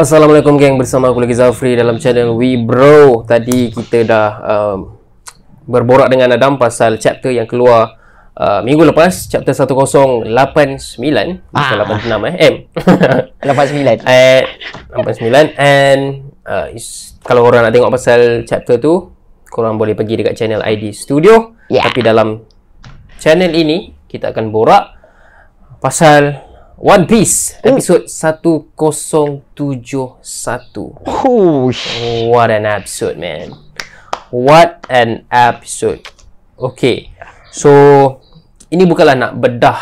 Assalamualaikum geng bersama aku lagi Zafri dalam channel We Bro. Tadi kita dah um, berborak dengan Adam pasal chapter yang keluar uh, minggu lepas chapter 1089 ah. bukan 86 eh M 89 at 89 and uh, is, kalau orang nak tengok pasal chapter tu korang boleh pergi dekat channel ID Studio yeah. tapi dalam channel ini kita akan borak pasal One Piece oh. episode 1071. Oh, what an episode, man. What an episode. Okay. So ini bukanlah nak bedah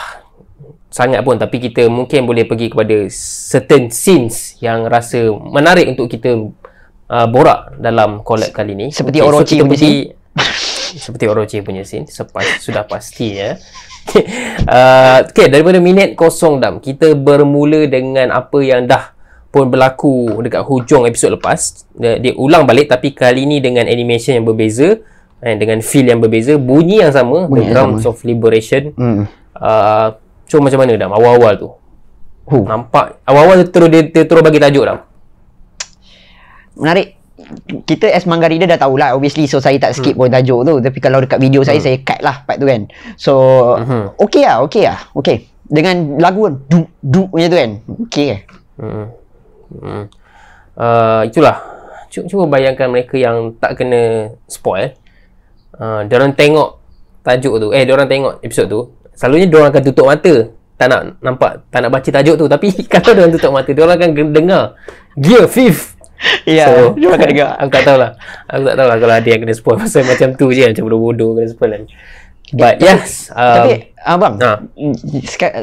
sangat pun tapi kita mungkin boleh pergi kepada certain scenes yang rasa menarik untuk kita uh, borak dalam collab kali ni. Seperti okay, Orochi so punya scene. seperti Orochi punya scene sepas, sudah pasti ya okay. Uh, okay daripada minit kosong dam kita bermula dengan apa yang dah pun berlaku dekat hujung episod lepas dia, dia ulang balik tapi kali ni dengan animation yang berbeza eh, dengan feel yang berbeza bunyi yang sama bunyi The Drums eh. of Liberation hmm. uh, so macam mana dam awal-awal tu huh. nampak awal-awal dia terus, dia, dia terus bagi tajuk dam menarik kita as manga reader dah tahulah obviously so saya tak skip hmm. pun tajuk tu tapi kalau dekat video hmm. saya saya cut lah part tu kan so uh-huh. okay lah okay lah okay dengan lagu kan du duk macam tu kan okay eh. hmm. hmm. Uh, itulah cuba bayangkan mereka yang tak kena spoil uh, diorang tengok tajuk tu eh orang tengok episod tu selalunya orang akan tutup mata tak nak nampak tak nak baca tajuk tu tapi kalau diorang tutup mata dia orang akan dengar gear fifth Ya, so, dia akan dengar. Aku tak tahulah. Aku tak tahulah kalau ada yang kena spoil pasal macam tu je macam bodoh-bodoh kena spoil kan. But It, yes. Um, tapi, um, abang, ha.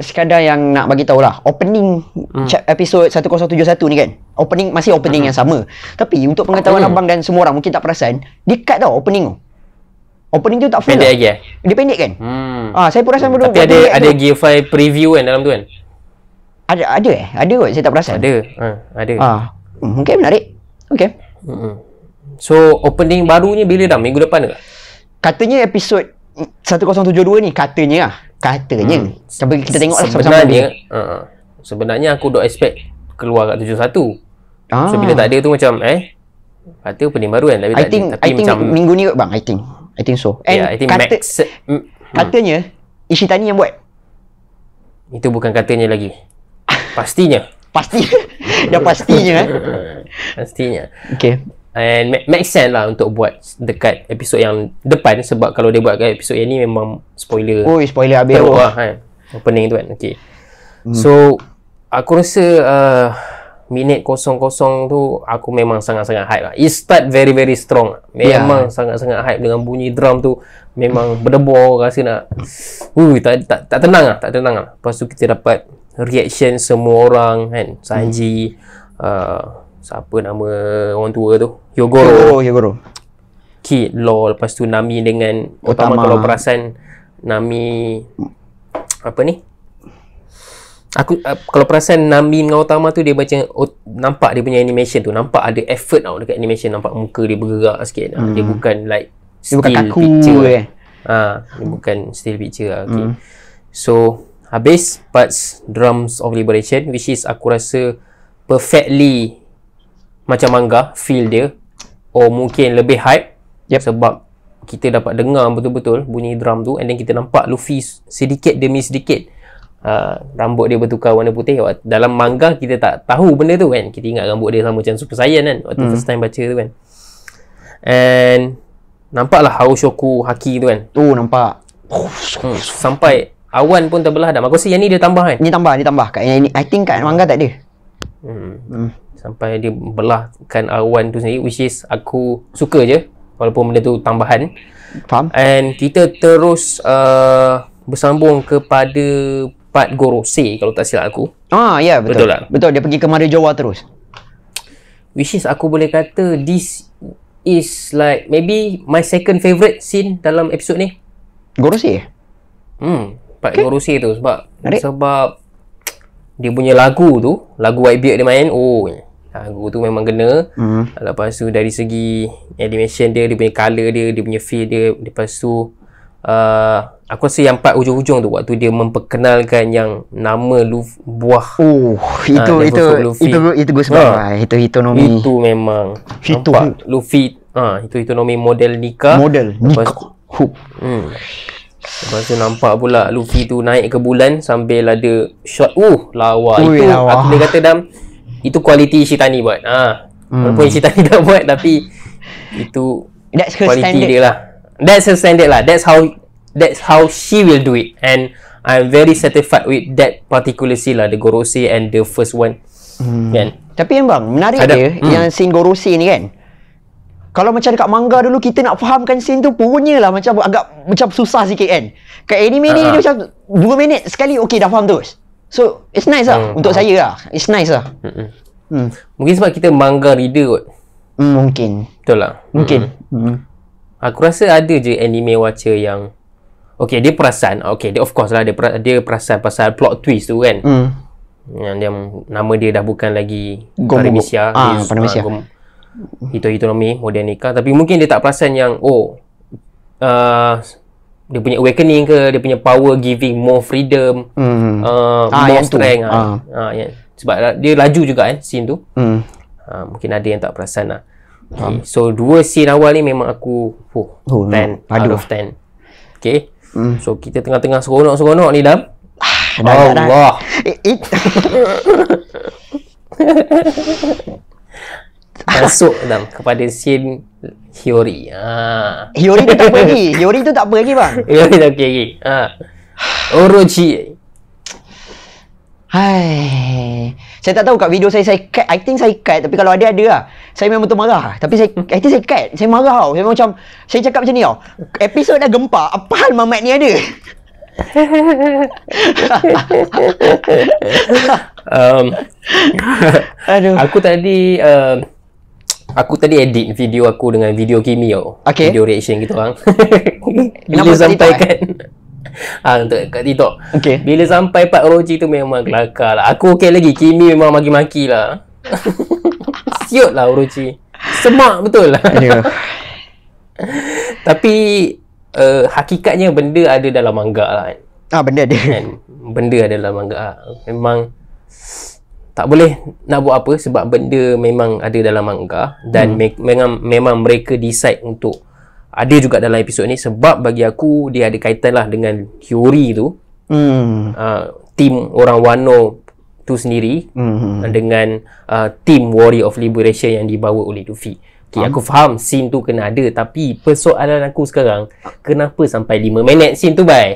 sekadar yang nak bagi tahu lah, opening hmm. episode 1071 ni kan, opening masih opening uh yang sama. Tapi untuk pengetahuan uh abang dan semua orang mungkin tak perasan, dia tau opening tu. Opening tu tak full Pendek lah. lagi eh? pendek kan? Hmm. Ah, saya pun rasa hmm. Tapi ada ada gear preview kan dalam tu kan? Ada ada eh? Ada kot saya tak perasan. Ada. Ha, ada. Ah, Mm-hmm. Okay, menarik. Okay. Mm-hmm. So, opening barunya bila dah? Minggu depan ke? Katanya episod 1072 ni, katanya lah. Katanya. Mm. Tapi kita tengok lah sama-sama. Sebenarnya, uh, sebenarnya aku dah expect keluar kat 71. Ah. So, bila tak ada tu macam, eh? Kata opening baru kan? Tapi I tak ada. Tapi I think macam, minggu ni bang. I think. I think so. And yeah, I think kata, max, mm, mm. katanya, Ishitani yang buat. Itu bukan katanya lagi. Pastinya pasti yang pastinya eh. pastinya okay, and make, sense lah untuk buat dekat episod yang depan sebab kalau dia buat episod yang ni memang spoiler oh spoiler habis oh. lah, kan. opening tu kan okey hmm. so aku rasa uh, minit kosong-kosong tu aku memang sangat-sangat hype lah. It start very very strong. Ya. Memang yeah. sangat-sangat hype dengan bunyi drum tu memang berdebor rasa nak. Hui tak, tak tak tenang ah, tak tenang lah Lepas tu kita dapat reaction semua orang kan Sanji hmm. uh, siapa nama orang tua tu Yogoro oh, Yogoro Kid Law lepas tu Nami dengan Otama, Otama kalau perasan Nami apa ni Aku uh, kalau perasan Nami dengan Otama tu dia macam oh, nampak dia punya animation tu nampak ada effort tau dekat animation nampak muka dia bergerak sikit ah, hmm. dia bukan like still dia bukan kaku picture eh. ha, dia bukan still picture lah, okay. Hmm. so habis parts drums of liberation which is aku rasa perfectly macam manga feel dia or mungkin lebih hype yep. sebab kita dapat dengar betul-betul bunyi drum tu and then kita nampak Luffy sedikit demi sedikit uh, rambut dia bertukar warna putih dalam manga kita tak tahu benda tu kan kita ingat rambut dia sama macam Super Saiyan kan waktu hmm. first time baca tu kan and nampaklah Haoshoku Haki tu kan oh nampak oh, sampai Awan pun terbelah dah. Maksudnya yang ni dia tambah kan? Ni tambah, dia tambah. Kat yang ni, I think kat Mangga tak ada. Hmm. hmm. Sampai dia belahkan awan tu sendiri, which is aku suka je. Walaupun benda tu tambahan. Faham. And kita terus uh, bersambung kepada Pat Gorose kalau tak silap aku. Ah, ya yeah, betul. Betul, lah. betul, dia pergi ke Mara Jawa terus. Which is aku boleh kata this is like maybe my second favorite scene dalam episod ni. Gorose? Hmm, cepat okay. ngurusi tu sebab Narik. sebab dia punya lagu tu, lagu white beard dia main, oh lagu tu memang kena. Mm. Lepas tu dari segi animation dia, dia punya color dia, dia punya feel dia, lepas tu uh, aku rasa yang part hujung-hujung tu waktu dia memperkenalkan yang nama Luf, buah. Oh, uh, itu, itu, ah, ah, itu itu itu gue sebab uh, itu itu nomi. Itu memang itu Luffy. Ah, itu itu nomi model nikah. Model nikah. Hmm. Lepas tu nampak pula Luffy tu naik ke bulan sambil ada shot. Uh, lawa. Ui, itu lawa. aku boleh kata dalam itu kualiti Shitani buat. Ha. Hmm. Walaupun Shitani tak buat tapi itu that's her quality standard. dia lah. That's her standard lah. That's how that's how she will do it. And I'm very satisfied with that particular scene lah. The gorose and the first one. Hmm. Kan? Tapi bang, menarik Adap. dia hmm. yang scene gorose ni kan. Kalau macam dekat manga dulu kita nak fahamkan scene tu lah macam agak macam susah sikit kan. Kat anime ni uh-huh. dia ah. macam dua minit sekali okey dah faham terus. So it's nice lah hmm. untuk ah. saya lah. It's nice lah. Hmm. Mungkin sebab kita manga reader kot. Hmm, mungkin. Betul lah. Mungkin. Hmm. Aku rasa ada je anime watcher yang Okay dia perasan Okay dia of course lah Dia, perasan, dia pasal plot twist tu kan mm. Yang dia, nama dia dah bukan lagi ah, Gomu Ah, Paramesia itu itu ekonomi modern nikah tapi mungkin dia tak perasan yang oh uh, dia punya awakening ke dia punya power giving more freedom mm. uh, ah, more strength ah. Ah. Ah, yeah. sebab lah, dia laju juga eh scene tu mm. uh, mungkin ada yang tak perasan lah okay. so dua scene awal ni memang aku oh, oh no. out of 10 okay mm. so kita tengah-tengah seronok-seronok ni ah, dah Dah, oh, Allah. It, it. masuk dalam kepada scene Hiori. Ha. Hiori tu tak pergi. lagi. Hiori tu tak pergi bang. Hiori tak pergi. Ha. Orochi. Hai. Saya tak tahu kat video saya saya cut. I think saya cut tapi kalau ada ada lah. Saya memang betul marah. Tapi saya I think saya cut. Saya marah tau. Saya macam saya cakap macam ni tau. Episod dah gempa Apa hal mamat ni ada? um, aduh. Aku tadi uh, Aku tadi edit video aku dengan video Kimi tau. Okay. Video reaction kita orang. Bila eh? sampai kan. Ah untuk kat TikTok. Okay. Bila sampai Pak Roji tu memang kelakar lah. Aku okay lagi. Kimi memang maki-maki lah. Siut lah Roji. Semak betul lah. Yeah. Tapi uh, hakikatnya benda ada dalam manga lah. Ah benda ada. Kan? Benda ada dalam manga lah. Memang tak boleh nak buat apa sebab benda memang ada dalam mangga dan hmm. memang memang mereka decide untuk ada juga dalam episod ni sebab bagi aku dia ada kaitan lah dengan teori tu hmm. uh, ah, tim orang Wano tu sendiri hmm. dengan uh, ah, tim Warrior of Liberation yang dibawa oleh Luffy Okay, ah. aku faham scene tu kena ada tapi persoalan aku sekarang kenapa sampai 5 minit scene tu bye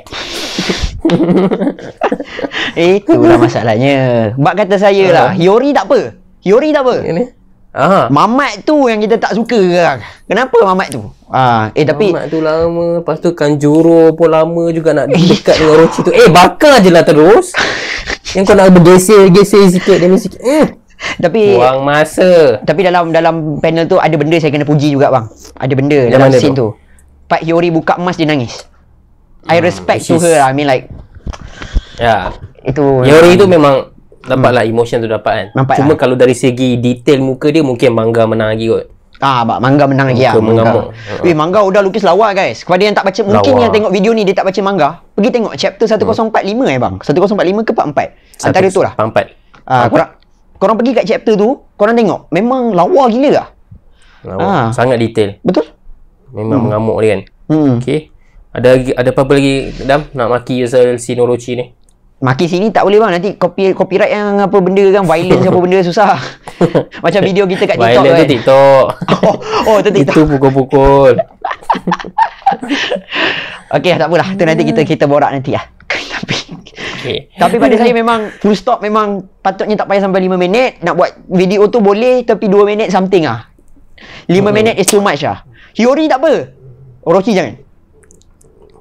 Itulah masalahnya Bak kata saya lah Yori tak apa Hiori tak apa Ini Aha. Mamat tu yang kita tak suka kan? Kenapa Mamat tu? Ah, eh tapi Mamat tu lama, lepas tu Kanjuro pun lama juga nak dekat dengan Rochi tu. Eh bakar je lah terus. yang kau nak bergeser-geser sikit demi sikit. Eh. Tapi buang masa. Tapi dalam dalam panel tu ada benda saya kena puji juga bang. Ada benda dalam, dalam scene tu. tu. Pak Hiori buka emas dia nangis mm, I ah, respect to her I mean like Ya Itu Yori um, tu memang Dapat lah emotion tu dapat kan Nampak Cuma lah. kalau dari segi detail muka dia Mungkin Mangga menang lagi kot Ah, bak, Mangga menang lagi lah, muka lah Mangga Weh, ah. Mangga udah lukis lawa guys Kepada yang tak baca lawa. Mungkin yang tengok video ni Dia tak baca Mangga Pergi tengok chapter 1045 hmm. eh bang 1045 ke 44 Antara 1044. tu lah 44 ah, korang, korang pergi kat chapter tu Korang tengok Memang lawa gila lah Lawa ah. Sangat detail Betul Memang hmm. mengamuk dia kan hmm. Okay ada lagi ada apa-apa lagi dalam nak maki pasal si ni? Maki sini tak boleh bang. Nanti copy, copyright yang apa benda kan. Violence apa benda susah. Macam video kita kat TikTok Violence kan. Violence tu TikTok. oh, oh tu TikTok. Itu pukul-pukul. okay tak apalah. Itu nanti kita kita borak nanti lah. Tapi Okay. Tapi pada saya memang full stop memang patutnya tak payah sampai 5 minit nak buat video tu boleh tapi 2 minit something ah. 5 hmm. minit is too much ah. Hiori tak apa. Orochi jangan.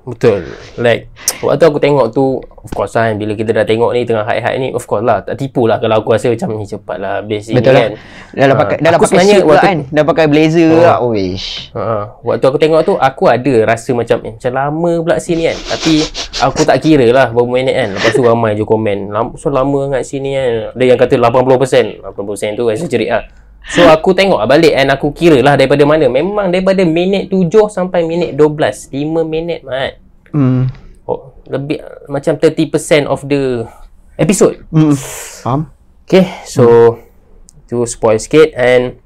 Betul. Like, waktu aku tengok tu, of course lah bila kita dah tengok ni tengah high-high ni, of course lah, tak tipu lah kalau aku rasa macam ni eh, cepat lah habis lah. kan. Dah ha. pakai, dah pakai suit pula kan, dah pakai blazer uh, lah. Oh, Uh, waktu aku tengok tu, aku ada rasa macam, eh, macam lama pula sini kan. Tapi, aku tak kira lah berapa minit kan. Lepas tu ramai je komen, Lam so lama kat sini kan. Ada yang kata 80%, 80% tu rasa jerit lah. So aku tengok lah balik and aku kira lah daripada mana. Memang daripada minit tujuh sampai minit dua belas lima minit mat. Hmm. Oh, lebih macam 30% of the episode. Hmm. Faham? Okay, so itu tu spoil sikit and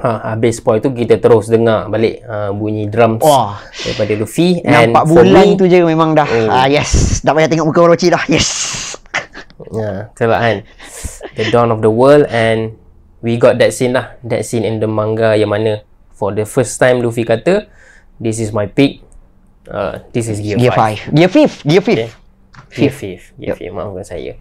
ha, habis spoil tu kita terus dengar balik ha, bunyi drums Wah. daripada Luffy. And Nampak bulan me, tu je memang dah. Hmm. Uh, yes, dah payah tengok muka Orochi dah. Yes. Ya, yeah, kan. The dawn of the world and we got that scene lah that scene in the manga yang mana for the first time Luffy kata this is my pick uh, this is gear 5 gear 5 gear 5 gear 5 gear 5 yep. maafkan saya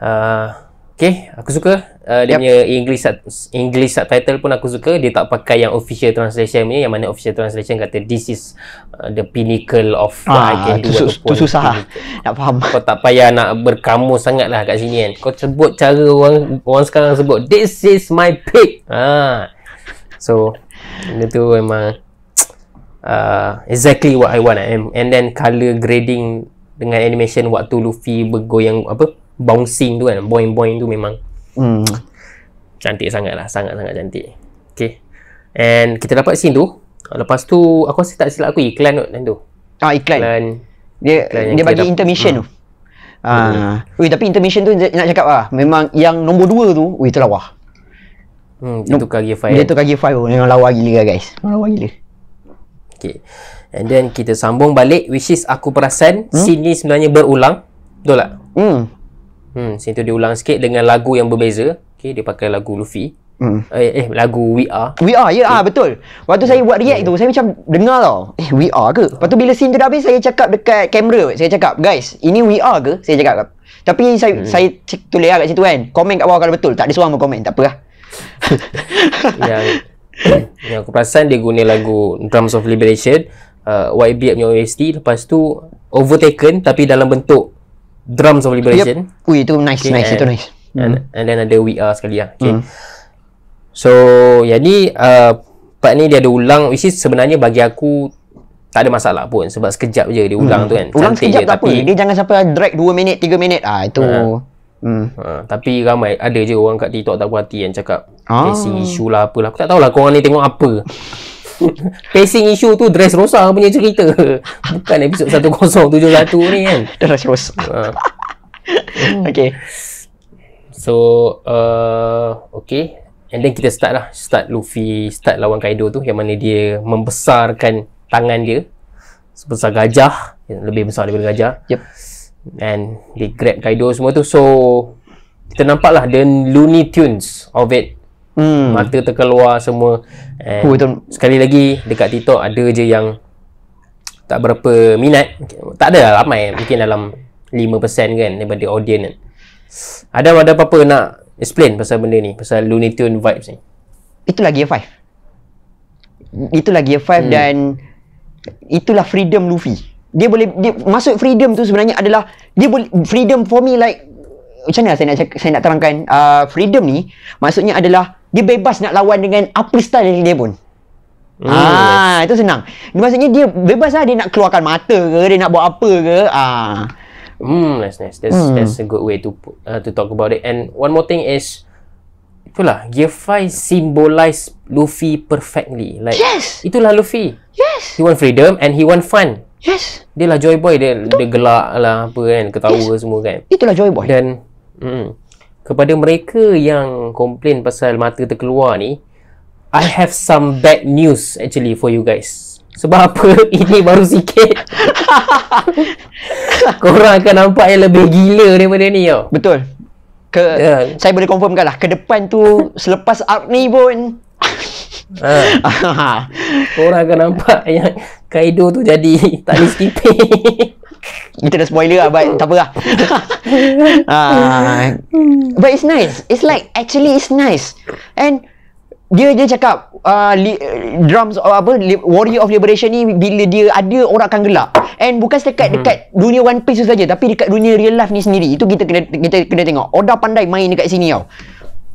uh, Okay, aku suka uh, dia yep. punya English English subtitle pun aku suka. Dia tak pakai yang official translation punya yang mana official translation kata this is uh, the pinnacle of what ah, I can do. Tu, tu susah. Lah. Pinnacle. Nak faham. Kau tak payah nak berkamus sangatlah kat sini kan. Kau sebut cara orang orang sekarang sebut this is my pick. Ah. So benda tu memang uh, exactly what I want and, and then color grading dengan animation waktu Luffy bergoyang apa bouncing tu kan boing-boing tu memang hmm cantik lah, sangat-sangat cantik okey and kita dapat scene tu ah, lepas tu aku rasa tak silap aku iklan kot tu ah iklan, iklan dia iklan dia bagi dap- intermission hmm. tu Ah. Uh, tapi intermission tu nak cakap lah Memang yang nombor 2 tu Weh tu lawa hmm, Dia tukar gear 5 Dia tukar gear file tu oh, Memang lawa gila lah, guys Lawa gila Okay And then kita sambung balik Which is aku perasan hmm? Scene ni sebenarnya berulang Betul tak? Hmm Hmm, sini tu dia ulang sikit dengan lagu yang berbeza. Okey, dia pakai lagu Luffy. Hmm. Eh, eh lagu We Are. We Are, ya yeah, okay. ah betul. Waktu saya buat react hmm. tu, saya macam dengar tau. Eh, We Are ke? Lepas tu bila scene tu dah habis, saya cakap dekat kamera. Saya cakap, guys, ini We Are ke? Saya cakap. Tapi saya hmm. saya cek tulis lah kat situ kan. Komen kat bawah kalau betul. Tak ada seorang komen. Tak apalah. yang, yang aku perasan dia guna lagu Drums of Liberation uh, YB punya OST lepas tu Overtaken tapi dalam bentuk Drums of Liberation. Yep. Ui, itu nice, okay, nice, itu nice. And, hmm. and then ada We Are sekali lah. Okay. Mm. So, jadi uh, part ni dia ada ulang which is sebenarnya bagi aku tak ada masalah pun sebab sekejap je dia ulang mm. tu kan. Ulang sekejap je, tak tapi, apa. Dia jangan sampai drag 2 minit, 3 minit. Ah Itu... Uh, Hmm. Ha, tapi ramai ada je orang kat TikTok tak puas hati yang cakap ah. casing eh, issue lah apalah. Aku tak tahulah korang ni tengok apa. pacing issue tu dress rosak punya cerita bukan episod satu ni kan dress rosak uh. okay so uh, okay and then kita start lah start Luffy start lawan Kaido tu yang mana dia membesarkan tangan dia sebesar gajah lebih besar daripada gajah yep and dia grab Kaido semua tu so kita nampak lah the Looney Tunes of it Hmm. Mata terkeluar semua. Oh, betul. Sekali lagi dekat TikTok ada je yang tak berapa minat. Tak ada lah, ramai mungkin dalam 5% kan daripada audience. Ada ada apa-apa nak explain pasal benda ni, pasal Looney Tune vibes ni. itu Itulah Gear 5. itu Itulah Gear 5 hmm. dan itulah freedom Luffy. Dia boleh dia masuk freedom tu sebenarnya adalah dia boleh freedom for me like macam mana saya nak saya nak terangkan uh, freedom ni maksudnya adalah dia bebas nak lawan dengan apa style dia pun. Hmm. Ah, itu senang. Dia maksudnya dia bebas lah dia nak keluarkan mata ke, dia nak buat apa ke. Ah. Hmm, nice nice. That's hmm. that's a good way to uh, to talk about it. And one more thing is itulah Gear 5 symbolize Luffy perfectly. Like yes. itulah Luffy. Yes. He want freedom and he want fun. Yes. Dia lah joy boy dia Betul. dia gelak lah apa kan, ketawa yes. semua kan. Itulah joy boy. Dan hmm kepada mereka yang komplain pasal mata terkeluar ni I have some bad news actually for you guys sebab apa ini baru sikit korang akan nampak yang lebih gila daripada ni tau betul ke, yeah. saya boleh confirmkan lah ke depan tu selepas art ni pun Ha. Korang akan nampak yang Kaido tu jadi tak ada skipping kita dah spoiler lah But tak apalah uh, ah, But it's nice It's like Actually it's nice And Dia dia cakap uh, li- Drums uh, apa li- Warrior of Liberation ni Bila dia ada Orang akan gelak And bukan setakat hmm. Dekat dunia One Piece tu saja Tapi dekat dunia real life ni sendiri Itu kita kena Kita kena tengok Oda pandai main dekat sini tau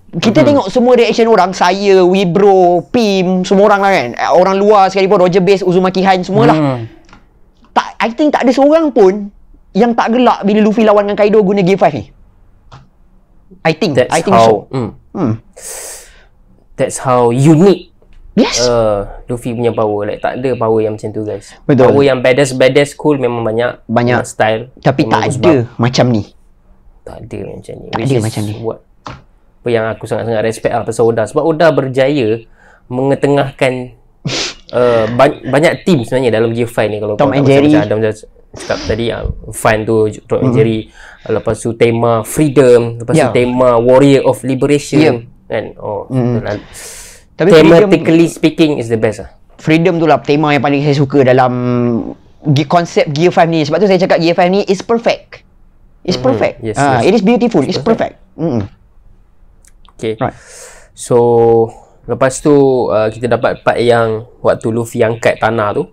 kita hmm tengok semua reaction orang Saya, Webro, Pim Semua orang lah kan eh, Orang luar sekalipun Roger Base, Uzumaki Han Semualah mm-hmm. I think tak ada seorang pun yang tak gelak bila Luffy lawan dengan Kaido guna G5 ni. I think That's I think how, so. Mm. Mm. That's how unique. Yes. Uh, Luffy punya power like tak ada power yang macam tu guys. Betul. Power yang badass badass cool memang banyak banyak style tapi tak ada sebab. macam ni. Tak ada macam ni. Tak Which ada macam ni. What, apa yang aku sangat-sangat respect lah pasal Oda sebab Oda berjaya mengetengahkan uh, eh, ba- banyak team sebenarnya dalam Gear 5 ni kalau Tom kalau and Jerry Adam just cakap tadi uh, ah, fun tu Tom mm-hmm. and hmm. Jerry lepas tu tema freedom lepas yeah. tu ya. tema warrior of liberation yeah. kan oh mm. tapi thematically freedom, speaking is the best ah freedom tu lah tema yang paling saya suka dalam konsep Gear 5 ni sebab tu saya cakap Gear 5 ni is perfect is hmm. perfect. Mm, yes, uh, yes. It is beautiful. It's, It's perfect. perfect. Mm. Okay. Right. So, Lepas tu uh, kita dapat part yang waktu Luffy angkat tanah tu.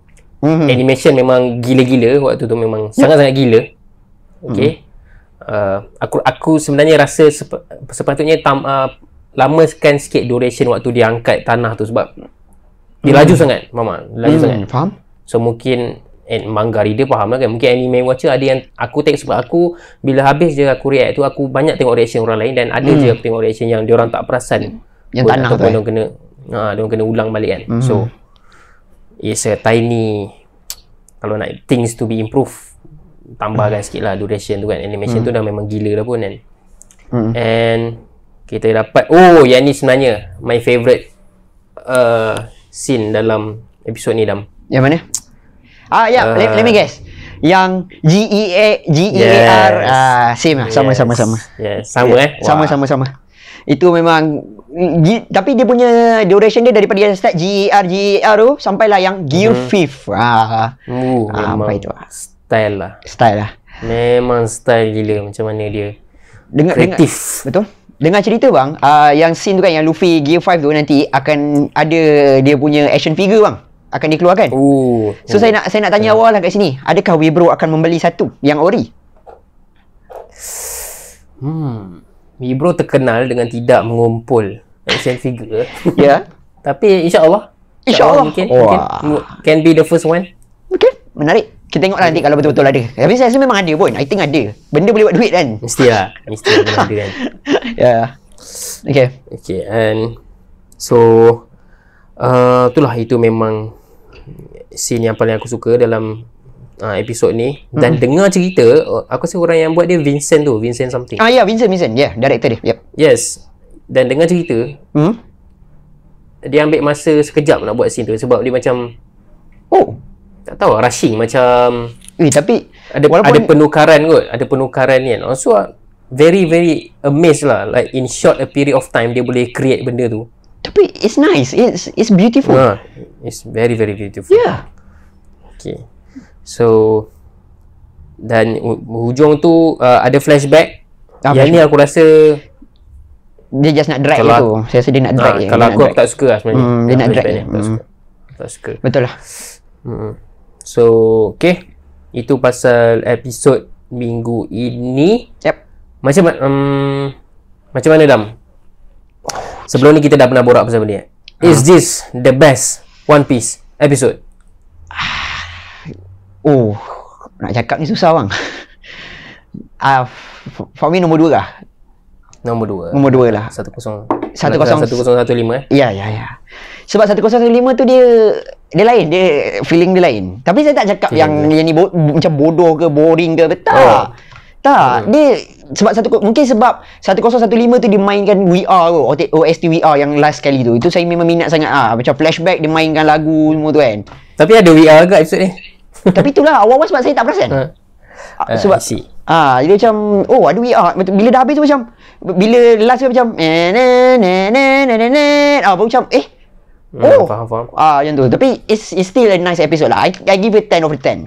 Mm-hmm. Animation memang gila-gila waktu tu memang yeah. sangat-sangat gila. Okey. Mm-hmm. Uh, aku aku sebenarnya rasa sep, sepatutnya tam, uh, lama scan sikit duration waktu dia angkat tanah tu sebab mm-hmm. dia mhm. laju sangat, mama. Laju mm-hmm. sangat. Faham? So mungkin and manga reader faham lah kan mungkin anime watcher ada yang aku tengok sebab aku bila habis je aku react tu aku banyak tengok reaction orang lain dan ada mm. je aku tengok reaction yang diorang tak perasan yang tanah tu belum eh. kena ha uh, kena ulang balik kan mm-hmm. so it's a tiny kalau nak things to be improve tambahkan mm-hmm. sikit lah duration tu kan animation mm-hmm. tu hmm. dah memang gila dah pun kan mm-hmm. and kita dapat oh yang ni sebenarnya my favorite uh, scene dalam episod ni dalam. yang mana ah ya yeah. uh, let, let me uh, guess yang G E A G E A R yes. Ah, same lah sama yes. sama sama yes. sama yeah. eh sama wow. sama sama itu memang G, tapi dia punya duration dia daripada yang start GER GER tu sampailah yang Gear hmm. Fifth. Ha. Ah. Uh, ah, apa itu? Style lah. Style lah. Memang style gila macam mana dia. Dengar kreatif. Dengar, betul. Dengar cerita bang, uh, yang scene tu kan yang Luffy Gear 5 tu nanti akan ada dia punya action figure bang akan dikeluarkan. Ooh. So Ooh. saya nak saya nak tanya hmm. awal lah kat sini. Adakah Webro akan membeli satu yang ori? Hmm. Mibro terkenal dengan tidak mengumpul action figure. Ya. Yeah. Tapi insya-Allah insya-Allah mungkin, mungkin can be the first one. Okey, Menarik. Kita tengok lah nanti kalau betul-betul ada. Tapi saya rasa memang ada pun. I think ada. Benda boleh buat duit kan? Mesti lah. Mesti lah ada kan. Ya. Yeah. Okay. Okay. And so, uh, itulah itu memang scene yang paling aku suka dalam uh, episod ni dan mm dengar cerita aku rasa orang yang buat dia Vincent tu Vincent something ah ya yeah, Vincent Vincent yeah director dia yep yes dan dengar cerita hmm dia ambil masa sekejap nak buat scene tu sebab dia macam oh tak tahu rushing macam eh tapi ada walaupun ada penukaran kot ada penukaran ni kan oh, so very very amazed lah like in short a period of time dia boleh create benda tu tapi it's nice it's it's beautiful ha, it's very very beautiful yeah Okay. So dan hujung tu uh, ada flashback. Ah, yang ni aku rasa dia just nak drag kalau, tu. Saya rasa dia nak ah, drag nah, je. Kalau aku, aku tak suka lah sebenarnya. Hmm, dia nak drag je. Tak, hmm. suka. tak suka. Betul lah. Hmm. So, okay. Itu pasal episod minggu ini. Yep. Macam, um, macam mana Dam? Sebelum ni kita dah pernah borak pasal benda ni. Eh? Ah. Is this the best One Piece episode? Oh, nak cakap ni susah bang. Ah, uh, for me nombor dua lah. Nombor dua. Nombor dua lah. Satu kosong. Satu kosong. Satu lima eh. Ya, ya, ya. Sebab satu kosong satu lima tu dia, dia lain. Dia feeling dia lain. Tapi saya tak cakap feeling yang yang ni bo, macam bodoh ke, boring ke. Tak. Oh. Tak. Hmm. Dia sebab satu mungkin sebab 1015 tu dimainkan VR tu OST VR yang last kali tu itu saya memang minat sangat ah macam flashback dia mainkan lagu semua tu kan tapi ada VR juga episod ni tapi itulah awal-awal sebab saya tak perasan. Uh, uh, sebab Ah, uh, dia macam oh ada we ah bila dah habis tu macam bila last dia macam ne ne ne ne ne ne ah baru macam eh hmm, oh faham faham. Ah uh, yang tu. Tapi it's, it's still a nice episode lah. I, I give it 10 over 10.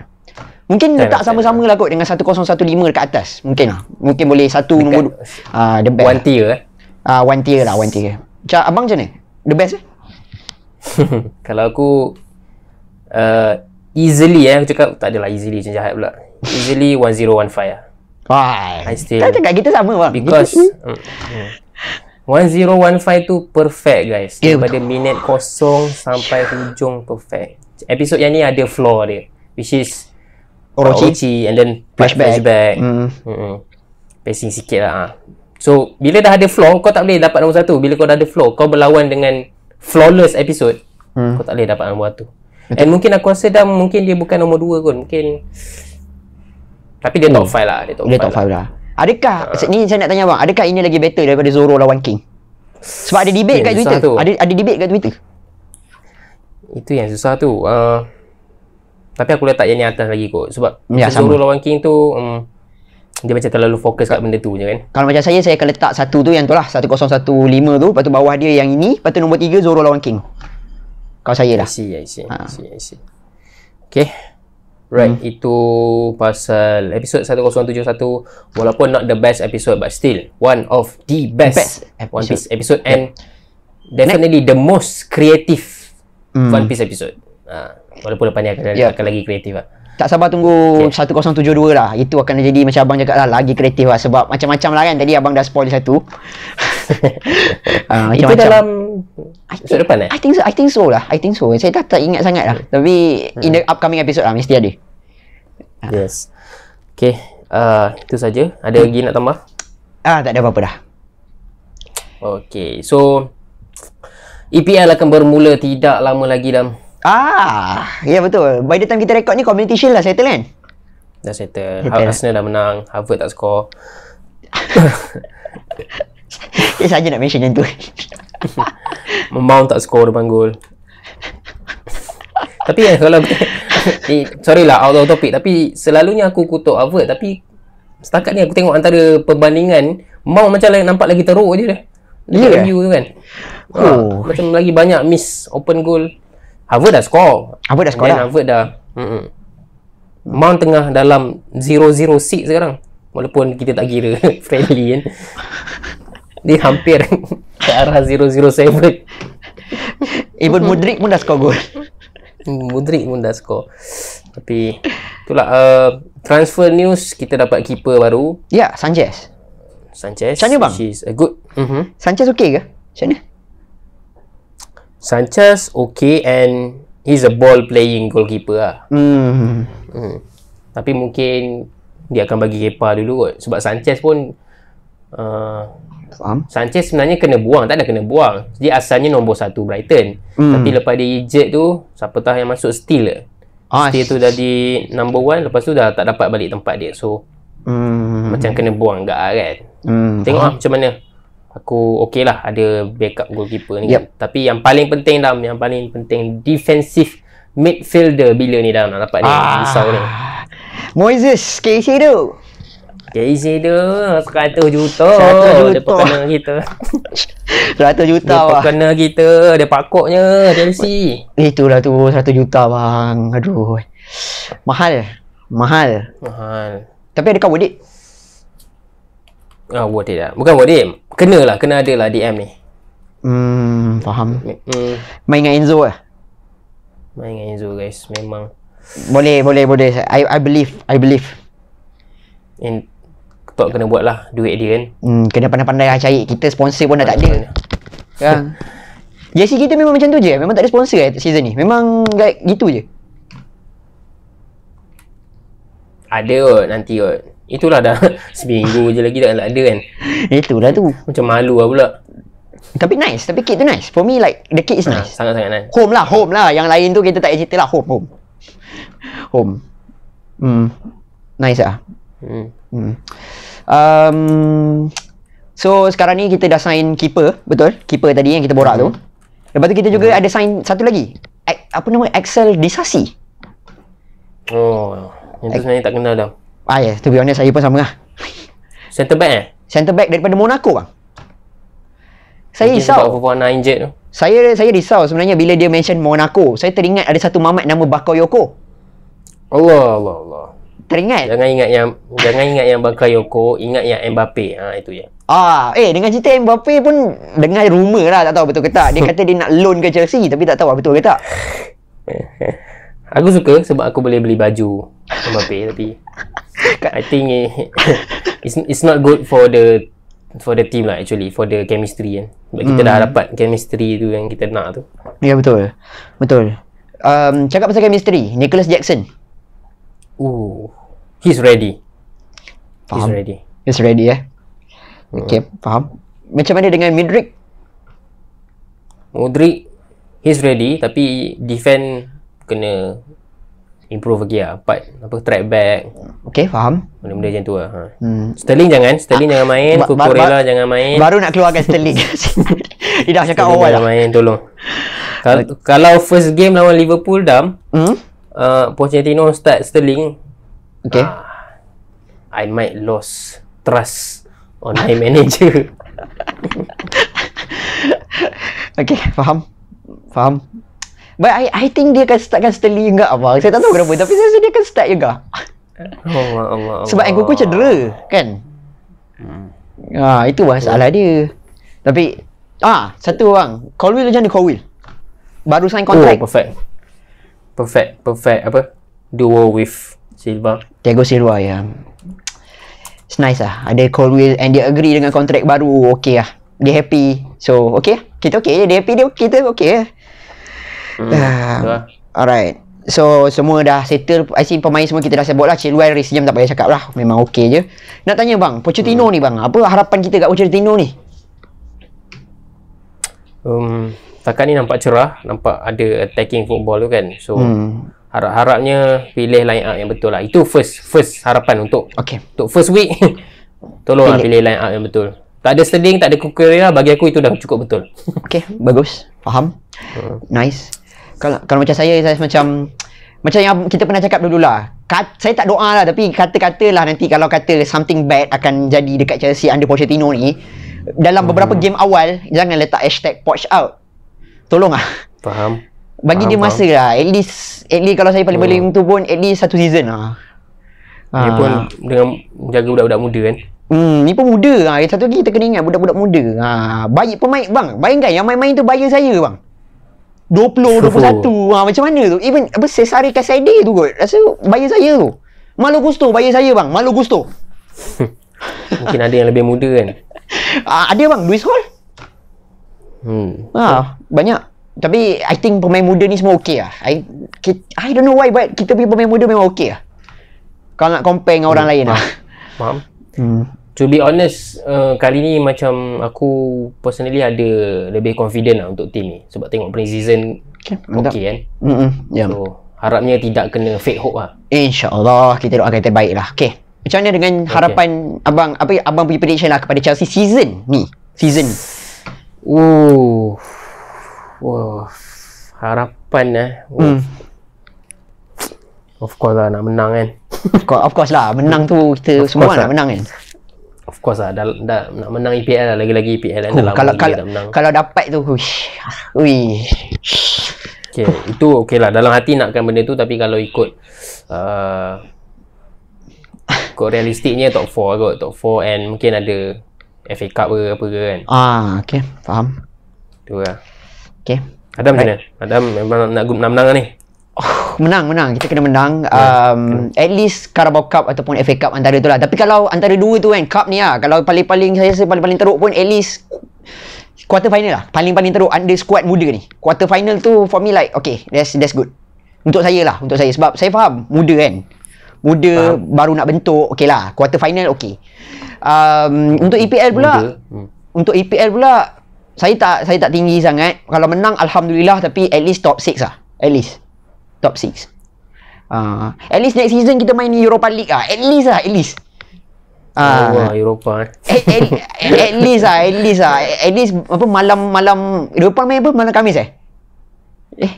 Mungkin tak sama-sama lah kot dengan 1015 kat atas. Mungkin lah. Mungkin boleh satu Dekat, Uh, the best. One tier eh. Uh, one tier lah, one tier. Macam abang macam ni? The best eh? Kalau aku... Uh, easily eh aku cakap tak adalah easily macam jahat pula easily 1015 lah Why? I still tak kan cakap kita sama bang because mm, mm, 1015 tu perfect guys yeah, daripada minit kosong sampai hujung perfect episode yang ni ada flaw dia which is Orochi, oh, Orochi and then flashback, flashback. Mm. Mm-hmm. pacing sikit lah ha. so bila dah ada flaw kau tak boleh dapat nombor satu bila kau dah ada flaw kau berlawan dengan flawless episode mm. kau tak boleh dapat nombor satu Betul. And mungkin aku rasa dah mungkin dia bukan nombor dua, kot. Mungkin tapi dia top 5 hmm. lah, dia top 5. lah. Adakah uh. ni saya nak tanya abang, adakah ini lagi better daripada Zoro lawan King? Sebab ada debate yang kat Twitter. Tu. Ada ada debate kat Twitter. Itu yang susah tu. Uh, tapi aku letak yang ni atas lagi kot sebab ya, Zoro sama. lawan King tu um, dia macam terlalu fokus kat benda tu je kan. Kalau macam saya saya akan letak satu tu yang tu lah 1015 tu, lepas tu bawah dia yang ini, lepas tu nombor 3 Zoro lawan King kau saya lah. I see, I see. Ha. I ah. Okay. Right, hmm. itu pasal episod 1071 walaupun not the best episode but still one of the best, best episode. One Piece episode yep. and definitely Next. the most creative hmm. One Piece episode. Uh, walaupun lepas ni akan, yep. akan lagi kreatif lah. Tak sabar tunggu okay. 1072 lah. Itu akan jadi macam abang cakap lah lagi kreatif lah sebab macam-macam lah kan tadi abang dah spoil satu uh, ah, macam -macam. Itu dalam I think, depan eh? I think so, I think so lah. I think so. Saya dah tak ingat sangat lah. Hmm. Tapi hmm. in the hmm. upcoming episode lah mesti ada. Ah. Yes. Okay. Uh, itu saja. Ada hmm. lagi nak tambah? Ah, uh, tak ada apa-apa dah. Okay. So, EPL akan bermula tidak lama lagi dalam Ah, ya yeah, betul. By the time kita record ni Community Shield dah settle kan? Dah settle. settle. Arsenal dah menang, Harvard tak score. Dia saja nak mention yang tu. Membaun tak skor depan gol. tapi eh, kalau eh, sorry lah out of topic tapi selalunya aku kutuk Avert tapi setakat ni aku tengok antara perbandingan mau macam lagi, nampak lagi teruk je deh. Dia yeah. view tu kan. Ha, oh. Ha, macam lagi banyak miss open goal. Harvard dah score. Harvard dah score dah. Harvard dah. Hmm. Mount tengah dalam 0-0 seat sekarang. Walaupun kita tak kira friendly kan. Ni hampir ke arah 007. Even Mudrik pun dah score gol. Hmm, Mudrik pun dah score. Tapi itulah uh, transfer news kita dapat keeper baru. Ya, yeah, Sanchez. Sanchez. Macam mana bang? She's a good. Mm-hmm. Sanchez okay ke? Macam mana? Sanchez okay and he's a ball playing goalkeeper lah. Mm. Mm. Tapi mungkin dia akan bagi kepa dulu kot. Sebab Sanchez pun uh, Faham? Sanchez sebenarnya kena buang tak ada kena buang jadi asalnya nombor satu Brighton hmm. tapi lepas dia ejek tu siapa tahu yang masuk steel ke ah, steel tu jadi number one lepas tu dah tak dapat balik tempat dia so hmm. macam kena buang enggak kan hmm. tengok lah macam mana aku okey lah ada backup goalkeeper ni yep. Kan? tapi yang paling penting dalam yang paling penting defensive midfielder bila ni dah nak dapat ah. ni risau ni Moises, KC tu. KC tu 100 juta 100 juta dia kita 100 juta dia bang dia kita dia pakoknya Chelsea itulah tu 100 juta bang aduh mahal mahal mahal tapi ada kau kawadik ah worth dia, lah. bukan worth it kena lah kena ada lah DM ni hmm faham hmm. main dengan Enzo lah main dengan Enzo guys memang boleh boleh boleh I, I believe I believe in Tok kena buat lah duit dia kan hmm, Kena pandai-pandai lah cari Kita sponsor pun dah tak ada Kan ya. JC kita memang macam tu je Memang tak ada sponsor eh season ni Memang kayak gitu je Ada kot nanti kot Itulah dah Seminggu je lagi dah tak ada kan Itulah tu Macam malu lah pula tapi nice, tapi kit tu nice. For me like the kit is ah, nice. Sangat-sangat nice. Home lah, home lah. Yang lain tu kita tak cerita lah, home, home. Home. Hmm. Nice ah. Hmm. Hmm. Um, so sekarang ni kita dah sign keeper, betul? Keeper tadi yang kita borak mm-hmm. tu. Mhm. Lepas tu kita juga mm-hmm. ada sign satu lagi. A- apa nama Excel Disasi. Oh, itu sebenarnya tak kenal dah. Ah yeah, to be saya pun sama lah. Center back eh? Center back daripada Monaco bang. Saya Mungkin risau. Sebab overpower nine jet tu. Saya saya risau sebenarnya bila dia mention Monaco. Saya teringat ada satu mamat nama Bakoyoko. Allah Allah Allah. Teringat. Jangan ingat yang jangan ingat yang Bakayoko, ingat yang Mbappe. Ha itu ya. Ah, eh dengan cerita Mbappe pun dengar rumor lah tak tahu betul ke tak. Dia kata dia nak loan ke Chelsea tapi tak tahu lah betul ke tak. aku suka sebab aku boleh beli baju Mbappe tapi I think it, it's, it's not good for the for the team lah actually for the chemistry kan. Sebab kita mm. dah dapat hmm. chemistry tu yang kita nak tu. Ya betul. Betul. Um, cakap pasal chemistry, Nicholas Jackson. Ooh he's ready. Faham. He's ready. He's ready eh. Hmm. Okay, faham. Macam mana dengan Midrik? Mudrik he's ready tapi defend kena improve lagi lah part apa track back Okay faham benda-benda macam tu lah ha. hmm. Sterling jangan Sterling ah. jangan main ah, ba- ba- jangan main baru nak keluarkan Sterling dia dah cakap awal lah main tolong Kal- kalau first game lawan Liverpool dam hmm? uh, Pochettino start Sterling Okay. Ah, I might lose trust on my manager. okay, faham. Faham. But I I think dia akan startkan steadily juga apa. Saya tak tahu kenapa tapi saya rasa dia akan start juga. Allah Allah. Sebab aku engkau cedera, kan? Hmm. Ha, ah, itu masalah dia. Tapi ah, satu orang, call will jangan call will. Baru sign oh, contract. Oh, perfect. Perfect, perfect apa? Duo with Silva. Thiago Silva ya. It's nice lah. Ada Cole Will and dia agree dengan kontrak baru. Okay lah. Dia happy. So, okay lah. Kita okay je. Dia happy dia. Kita okay lah. Hmm, uh, lah. Alright. So, semua dah settle. I see pemain semua kita dah sebut lah. Cik Luar Rizjam tak payah cakap lah. Memang okay je. Nak tanya bang. Pochettino hmm. ni bang. Apa harapan kita kat Pochettino ni? Um, takkan ni nampak cerah. Nampak ada attacking football tu kan. So, hmm harap-harapnya pilih line up yang betul lah itu first first harapan untuk okay. untuk first week tolonglah pilih. pilih line up yang betul tak ada sterling tak ada kukurea lah. bagi aku itu dah cukup betul Okay, bagus faham hmm. nice kalau kalau macam saya saya macam macam yang kita pernah cakap dulu lah saya tak doa lah tapi kata kata lah nanti kalau kata something bad akan jadi dekat Chelsea under Pochettino ni dalam beberapa hmm. game awal jangan letak hashtag poch out tolong ah faham bagi Abang. dia masa lah At least At least kalau saya paling beling hmm. tu pun At least satu season lah Ha. Ah. Dia pun dengan menjaga budak-budak muda kan Hmm, ni pun muda lah. Yang satu lagi kita kena ingat budak-budak muda ha. Baik pemain bang Bayangkan yang main-main tu bayar saya bang 20, 21 ha. Macam mana tu Even apa, Cesare Casade tu kot Rasa bayar saya tu Malu Gusto bayar saya bang Malu Gusto Mungkin ada yang lebih muda kan ha, Ada bang Luis Hall hmm. Ha, banyak tapi I think pemain muda ni semua okey lah. I, I don't know why but kita punya pemain muda memang okey lah. Kalau nak compare dengan orang hmm. lain lah. Faham? Hmm. To be honest, uh, kali ni macam aku personally ada lebih confident lah untuk team ni. Sebab tengok pre-season okay, okay kan? Hmm, mm yeah. So, harapnya tidak kena fake hope lah. InsyaAllah, kita doakan yang terbaik lah. Okay. Macam mana dengan harapan okay. abang, apa abang punya prediction lah kepada Chelsea season ni? Season ni. Ooh. Wah, harapan eh. Hmm. Of course lah nak menang kan. Of course, lah menang tu kita of semua lah. menang kan. Of course lah dah, dah nak menang EPL lah lagi-lagi EPL kan. Oh, dah kalau kalau, dah kalau dapat tu. Wish. Wish. Okay, itu okay lah. Dalam hati nakkan benda tu tapi kalau ikut uh, ikut realistiknya top 4 kot. Top 4 and mungkin ada FA Cup ke apa ke kan. Ah, okay. Faham. Itu lah. Okay. Adam right. mana? Adam memang nak menang, menang ni. Oh, menang, menang. Kita kena menang. Um, yeah. At least Carabao Cup ataupun FA Cup antara tu lah. Tapi kalau antara dua tu kan, Cup ni lah. Kalau paling-paling saya rasa paling-paling teruk pun at least quarter final lah. Paling-paling teruk under squad muda ni. Quarter final tu for me like, okay, that's that's good. Untuk saya lah, untuk saya. Sebab saya faham, muda kan. Muda faham. baru nak bentuk, okay lah. Quarter final, okay. Um, untuk EPL pula, muda. Hmm. untuk EPL pula, saya tak saya tak tinggi sangat. Kalau menang alhamdulillah tapi at least top 6 lah. At least top 6. Uh, ah, at least next season kita main Europa League ah. At least ah, at least. Ah, uh, oh, Europa. At, at, at least ah, at least ah. At least apa malam malam Europa main apa malam Khamis eh? Eh.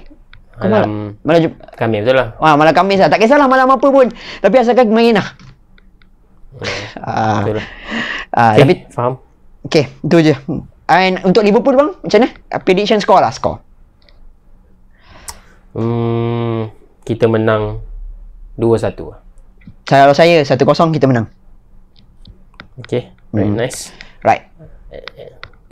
Malam malam, malam Khamis betul lah. Ah, malam Khamis lah. Tak kisahlah malam apa pun. Tapi asalkan main lah. Hmm. Ah. Uh, betul Uh, lah. okay, ah, eh, tapi faham. Okey, itu je. Hmm. And untuk Liverpool bang, macam mana? Ah, prediction score lah, score. Hmm, kita menang 2-1. Kalau saya, 1-0 kita menang. Okay, very hmm. nice. Right.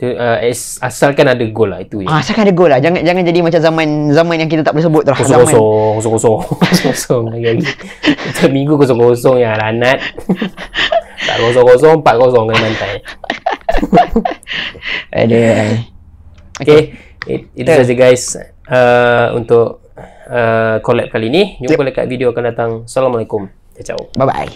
Tu uh, asalkan ada gol lah itu. Ah, asalkan ada gol lah. Jangan jangan jadi macam zaman zaman yang kita tak boleh sebut tu lah, Kosong zaman. kosong kosong kosong kosong lagi. Seminggu kosong kosong yang ranat. Lah, tak kosong kosong empat kosong kan mantai. Aduh. Eh. Okay. okay. It, it yeah. saja guys uh, untuk uh, collab kali ni. Jumpa yep. dekat video akan datang. Assalamualaikum. Ciao. Bye-bye.